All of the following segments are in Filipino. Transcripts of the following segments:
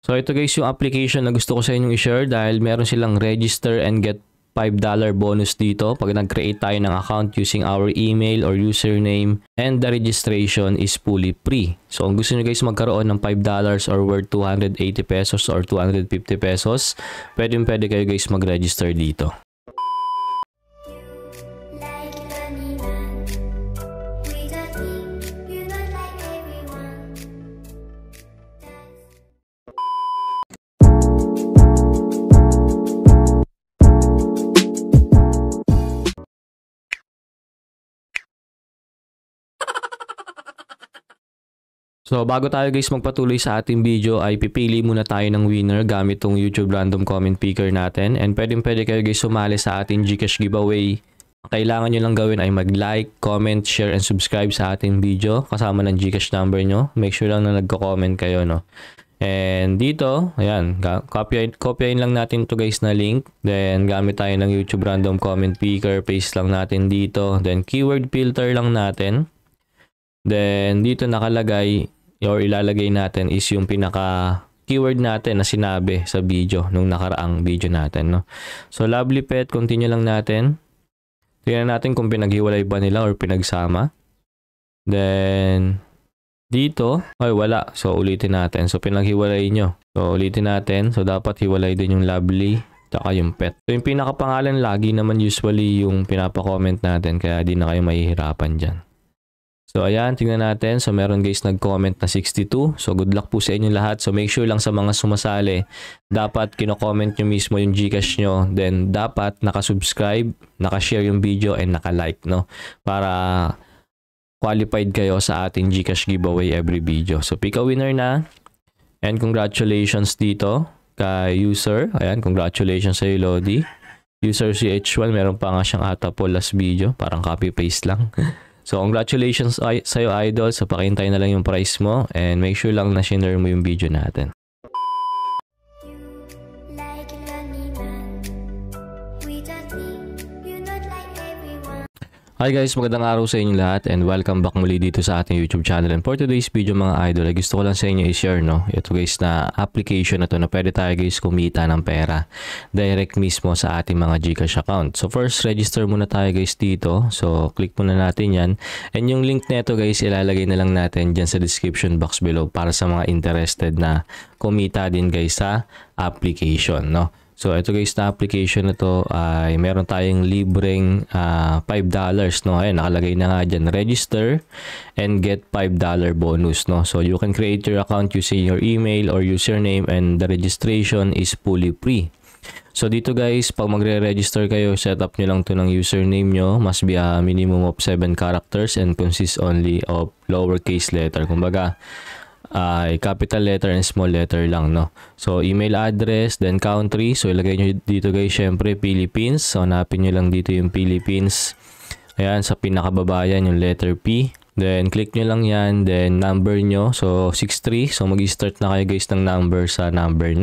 So ito guys yung application na gusto ko sa inyong i-share dahil meron silang register and get $5 bonus dito pag nag-create tayo ng account using our email or username and the registration is fully free. So kung gusto nyo guys magkaroon ng $5 or worth 280 pesos or 250 pesos, pwede pwede kayo guys mag-register dito. So bago tayo guys magpatuloy sa ating video ay pipili muna tayo ng winner gamit tong YouTube random comment picker natin and pwedeng pwede kayo guys sumali sa ating Gcash giveaway. Ang kailangan nyo lang gawin ay mag-like, comment, share, and subscribe sa ating video kasama ng Gcash number nyo. Make sure lang na nagko-comment kayo no. And dito, ayan, copy, copyin lang natin to guys na link. Then, gamit tayo ng YouTube random comment picker, paste lang natin dito. Then, keyword filter lang natin. Then, dito nakalagay or ilalagay natin is yung pinaka keyword natin na sinabi sa video nung nakaraang video natin no. So lovely pet continue lang natin. Tingnan natin kung pinaghiwalay ba nila or pinagsama. Then dito, ay wala. So ulitin natin. So pinaghiwalay nyo. So ulitin natin. So dapat hiwalay din yung lovely tsaka yung pet. So yung pinakapangalan lagi naman usually yung pinapa-comment natin kaya di na kayo mahihirapan dyan. So ayan, tingnan natin. So meron guys nag-comment na 62. So good luck po sa inyo lahat. So make sure lang sa mga sumasali, dapat kino-comment niyo mismo yung Gcash niyo, Then dapat naka-subscribe, naka-share yung video, and naka-like, no? Para qualified kayo sa ating Gcash giveaway every video. So pick a winner na. And congratulations dito kay user. Ayan, congratulations sa iyo, Lodi. User CH1, meron pa nga siyang ata po last video. Parang copy-paste lang. So, congratulations ay, sa'yo idol. Sa so, pakintay na lang yung price mo and make sure lang na share mo yung video natin. Hi guys, magandang araw sa inyo lahat and welcome back muli dito sa ating YouTube channel. And for today's video mga idol, gusto ko lang sa inyo i-share no. Ito guys na application na to na pwede tayo guys kumita ng pera direct mismo sa ating mga GCash account. So first, register muna tayo guys dito. So click muna natin 'yan. And yung link nito guys, ilalagay na lang natin diyan sa description box below para sa mga interested na kumita din guys sa application no. So ito guys na application na to ay meron tayong libreng uh, ah, $5 no. Ayun nakalagay na nga diyan register and get $5 bonus no. So you can create your account using your email or username and the registration is fully free. So dito guys, pag magre-register kayo, setup nyo lang to ng username nyo. Must be a ah, minimum of 7 characters and consists only of lowercase letter. Kumbaga, ay ah, eh, capital letter and small letter lang, no? So, email address, then country. So, ilagay nyo dito guys, syempre, Philippines. So, hanapin nyo lang dito yung Philippines. Ayan, sa pinakababa yan, yung letter P. Then, click nyo lang yan. Then, number nyo. So, 63. So, mag-start na kayo guys ng number sa number 9.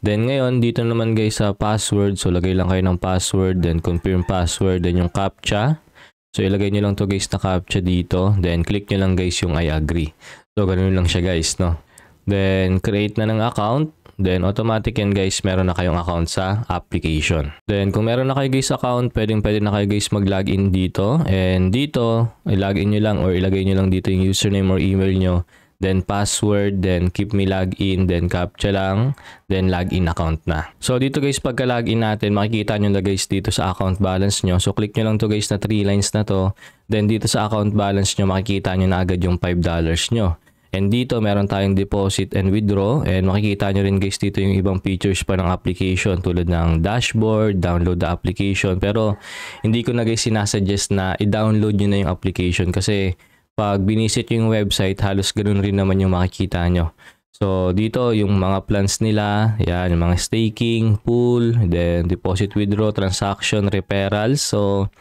Then, ngayon, dito naman guys sa password. So, lagay lang kayo ng password. Then, confirm password. Then, yung CAPTCHA. So, ilagay nyo lang to guys na CAPTCHA dito. Then, click nyo lang guys yung I agree. So, ganun lang siya guys, no? Then, create na ng account. Then, automatic yan guys, meron na kayong account sa application. Then, kung meron na kayo guys account, pwedeng pwede na kayo guys mag-login dito. And dito, ilagin nyo lang or ilagay nyo lang dito yung username or email nyo then password, then keep me in, then captcha lang, then log in account na. So dito guys, pagka login natin, makikita nyo na guys dito sa account balance nyo. So click nyo lang to guys na 3 lines na to. Then dito sa account balance nyo, makikita nyo na agad yung $5 dollars nyo. And dito meron tayong deposit and withdraw and makikita nyo rin guys dito yung ibang features pa ng application tulad ng dashboard, download the application pero hindi ko na guys sinasuggest na i-download nyo na yung application kasi pag binisit yung website, halos ganun rin naman yung makikita nyo. So, dito yung mga plans nila, yan, yung mga staking, pool, then deposit withdraw, transaction, referrals. So,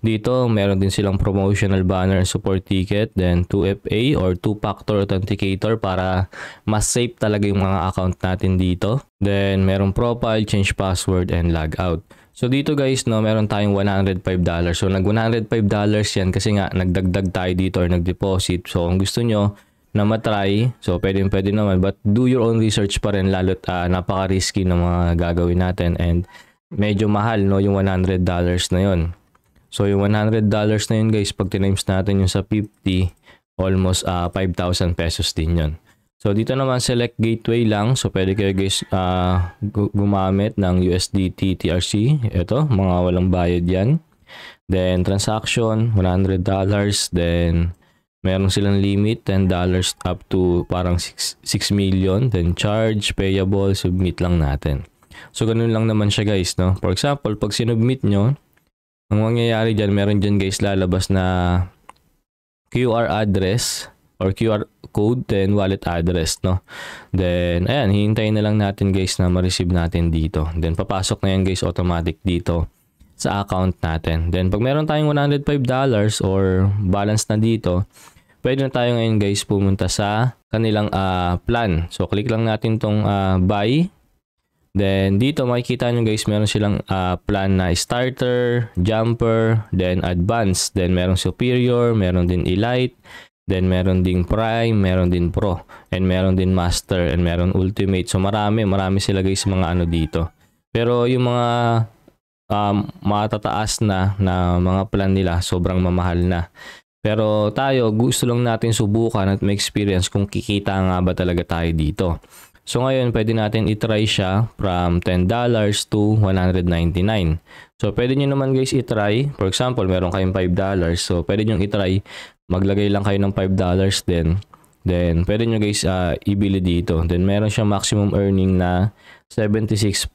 dito meron din silang promotional banner and support ticket, then 2FA or 2-factor authenticator para mas safe talaga yung mga account natin dito. Then, merong profile, change password, and logout. So dito guys, no, meron tayong $105. So nag $105 yan kasi nga nagdagdag tayo dito or nag-deposit. So kung gusto nyo na matry, so pwede pwede naman. But do your own research pa rin lalo't uh, napaka-risky ng mga gagawin natin and medyo mahal no yung $100 na yon. So yung $100 na yun guys, pag tinimes natin yung sa 50, almost uh, ah, 5,000 pesos din yon. So, dito naman select gateway lang. So, pwede kayo guys uh, gumamit ng USDT TRC. Ito, mga walang bayad yan. Then, transaction, $100. Then, meron silang limit, $10 up to parang 6, 6 million. Then, charge, payable, submit lang natin. So, ganun lang naman siya guys. No? For example, pag sinubmit nyo, ang mangyayari dyan, meron dyan guys lalabas na QR address or QR code, then wallet address, no? Then, ayan, hintayin na lang natin guys na ma-receive natin dito. Then, papasok na yan guys automatic dito sa account natin. Then, pag meron tayong $105 dollars or balance na dito, pwede na tayo ngayon guys pumunta sa kanilang uh, plan. So, click lang natin tong uh, buy. Then, dito makikita nyo guys, meron silang uh, plan na starter, jumper, then advanced. Then, merong superior, meron din elite. Then meron ding Prime, meron din Pro, and meron din Master, and meron Ultimate. So marami, marami sila guys mga ano dito. Pero yung mga um, matataas na na mga plan nila, sobrang mamahal na. Pero tayo, gusto lang natin subukan at ma-experience kung kikita nga ba talaga tayo dito. So ngayon, pwede natin itry siya from $10 to $199. So pwede nyo naman guys itry. For example, meron kayong $5. So pwede nyo itry maglagay lang kayo ng $5 din. Then, pwede nyo guys uh, ibili dito. Then, meron siyang maximum earning na 76.41.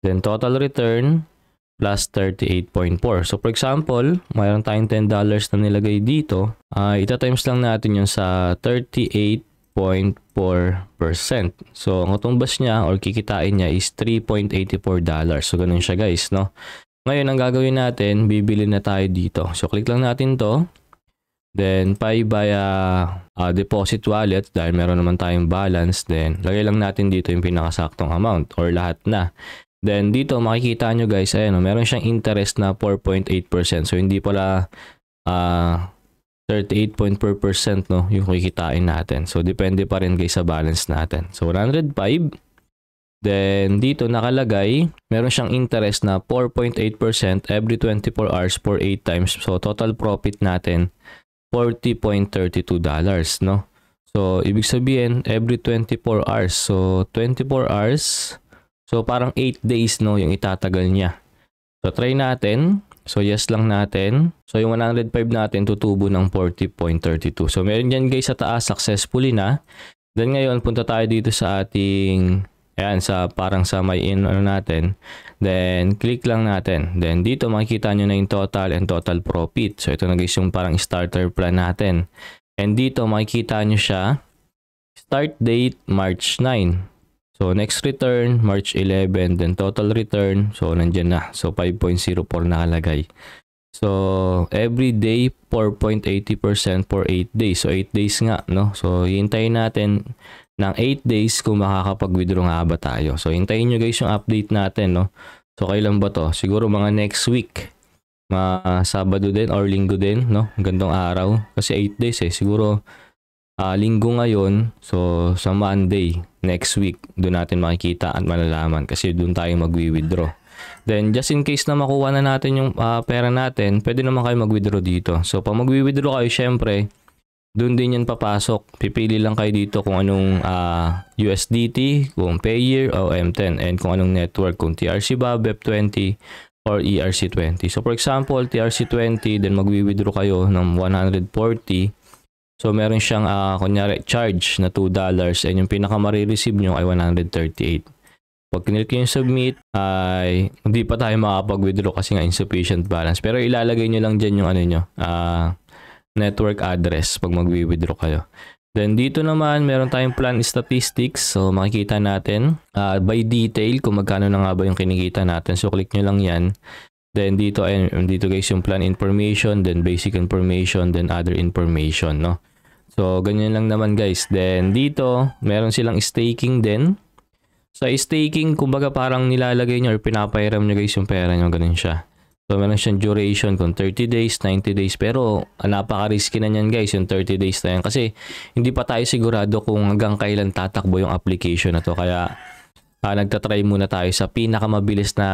Then, total return plus 38.4. So, for example, mayroon tayong $10 dollars na nilagay dito. Uh, ah, times lang natin yun sa 38.4%. So, ang katumbas niya or kikitain niya is $3.84. dollars. So, ganun siya guys, no? Ngayon, ang gagawin natin, bibili na tayo dito. So, click lang natin to. Then, pay via uh, uh, deposit wallet dahil meron naman tayong balance. Then, lagay lang natin dito yung pinakasaktong amount or lahat na. Then, dito makikita nyo guys, ayan, meron siyang interest na 4.8%. So, hindi pala uh, 38.4% no, yung kikitain natin. So, depende pa rin guys sa balance natin. So, 105. Then, dito nakalagay, meron siyang interest na 4.8% every 24 hours for 8 times. So, total profit natin, $40.32, no? So, ibig sabihin, every 24 hours. So, 24 hours. So, parang 8 days, no, yung itatagal niya. So, try natin. So, yes lang natin. So, yung 105 natin, tutubo ng 40.32. So, meron yan guys sa taas, successfully na. Then, ngayon, punta tayo dito sa ating Ayan, sa, parang sa may in ano natin. Then, click lang natin. Then, dito makikita nyo na yung total and total profit. So, ito na guys yung parang starter plan natin. And dito makikita nyo siya. Start date, March 9. So, next return, March 11. Then, total return. So, nandyan na. So, 5.04 nakalagay. So, every day, 4.80% for 8 days. So, 8 days nga, no? So, hintayin natin ng 8 days kung makakapag-withdraw nga ba tayo. So, hintayin nyo guys yung update natin, no? So, kailan ba to? Siguro mga next week. Mga Sabado din or Linggo din, no? Gandong araw. Kasi 8 days eh. Siguro uh, Linggo ngayon. So, sa Monday, next week, doon natin makikita at malalaman. Kasi doon tayo mag-withdraw. Then, just in case na makuha na natin yung uh, pera natin, pwede naman kayo mag-withdraw dito. So, pag mag-withdraw kayo, syempre, doon din yan papasok. Pipili lang kayo dito kung anong uh, ah, USDT, kung Payeer o M10 and kung anong network, kung TRC ba, BEP20 or ERC20. So for example, TRC20, then magwi-withdraw kayo ng 140. So meron siyang uh, kunyari charge na $2 and yung pinaka marireceive nyo ay 138. Pag kinilik yung submit ay hindi pa tayo makapag-withdraw kasi nga insufficient balance. Pero ilalagay nyo lang dyan yung ano nyo, uh, network address pag magwi-withdraw kayo. Then dito naman, meron tayong plan statistics. So makikita natin uh, by detail kung magkano na nga ba yung kinikita natin. So click nyo lang yan. Then dito, ayun, dito guys yung plan information, then basic information, then other information. No? So ganyan lang naman guys. Then dito, meron silang staking din. Sa staking, kumbaga parang nilalagay nyo or pinapairam nyo guys yung pera nyo. Ganun siya. So, meron siyang duration kung 30 days, 90 days. Pero, napaka-risky na niyan guys, yung 30 days na yan. Kasi, hindi pa tayo sigurado kung hanggang kailan tatakbo yung application na to. Kaya, uh, nagtatry muna tayo sa pinakamabilis na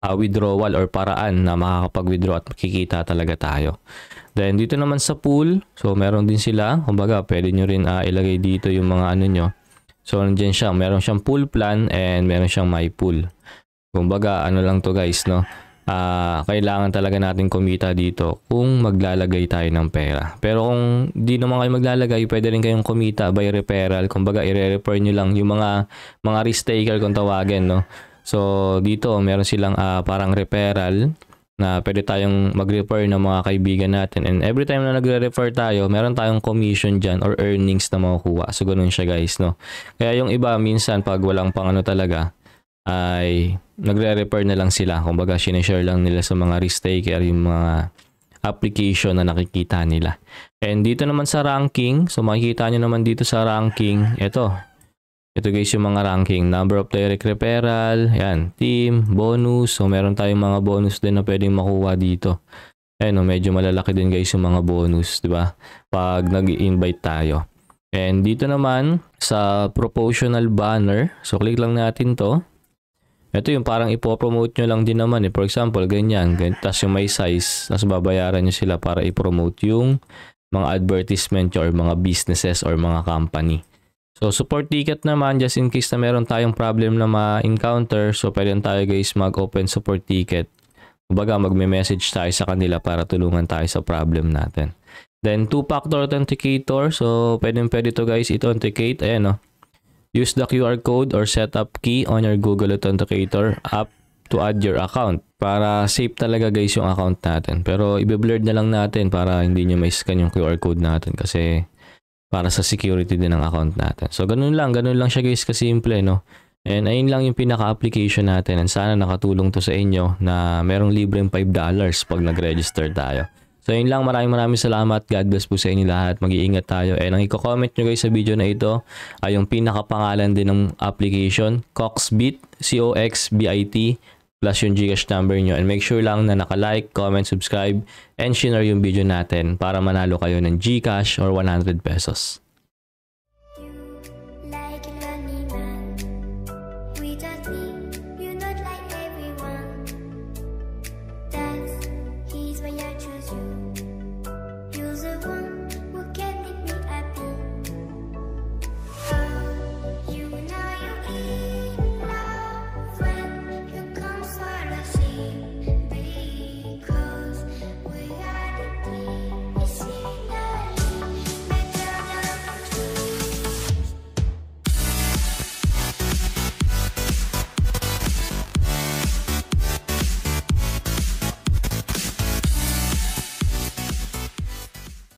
uh, withdrawal or paraan na makakapag-withdraw at makikita talaga tayo. Then, dito naman sa pool, so meron din sila. Kumbaga, pwede nyo rin uh, ilagay dito yung mga ano nyo. So, nandiyan siya. Meron siyang pool plan and meron siyang my pool. Kumbaga, ano lang to guys, no? uh, kailangan talaga natin kumita dito kung maglalagay tayo ng pera. Pero kung di naman kayo maglalagay, pwede rin kayong kumita by referral. Kumbaga, i-refer nyo lang yung mga, mga risk taker kung tawagin, no? So, dito, meron silang uh, parang referral na pwede tayong mag-refer ng mga kaibigan natin. And every time na nagre-refer tayo, meron tayong commission dyan or earnings na makukuha. So, ganun siya guys, no? Kaya yung iba, minsan, pag walang pang ano talaga, ay nagre-refer na lang sila. Kumbaga, sinishare lang nila sa mga risk taker yung mga application na nakikita nila. And dito naman sa ranking, so makikita nyo naman dito sa ranking, ito. Ito guys yung mga ranking, number of direct referral, yan, team, bonus. So meron tayong mga bonus din na pwedeng makuha dito. Ayan o, medyo malalaki din guys yung mga bonus, di ba? Pag nag-invite tayo. And dito naman sa proportional banner, so click lang natin to. Ito yung parang ipopromote nyo lang din naman eh. For example, ganyan. ganyan Tapos yung may size, tapos babayaran nyo sila para ipromote yung mga advertisement or mga businesses or mga company. So, support ticket naman, just in case na meron tayong problem na ma-encounter, so pwede tayo guys mag-open support ticket. Kumbaga, magme-message tayo sa kanila para tulungan tayo sa problem natin. Then, two-factor authenticator. So, pwede pwede to guys, ito authenticate. Ayan, no? Use the QR code or setup key on your Google Authenticator app to add your account. Para safe talaga guys yung account natin. Pero ibe-blurred na lang natin para hindi nyo ma-scan yung QR code natin kasi para sa security din ng account natin. So ganun lang, ganun lang siya guys kasimple no. And ayun lang yung pinaka-application natin and sana nakatulong to sa inyo na merong libreng $5 pag nag-register tayo. So yun lang, maraming maraming salamat. God bless po sa inyo lahat. Mag-iingat tayo. And ang i-comment nyo guys sa video na ito ay yung pinakapangalan din ng application, Coxbit, C-O-X-B-I-T, plus yung Gcash number nyo. And make sure lang na naka-like, comment, subscribe, and share yung video natin para manalo kayo ng Gcash or 100 pesos.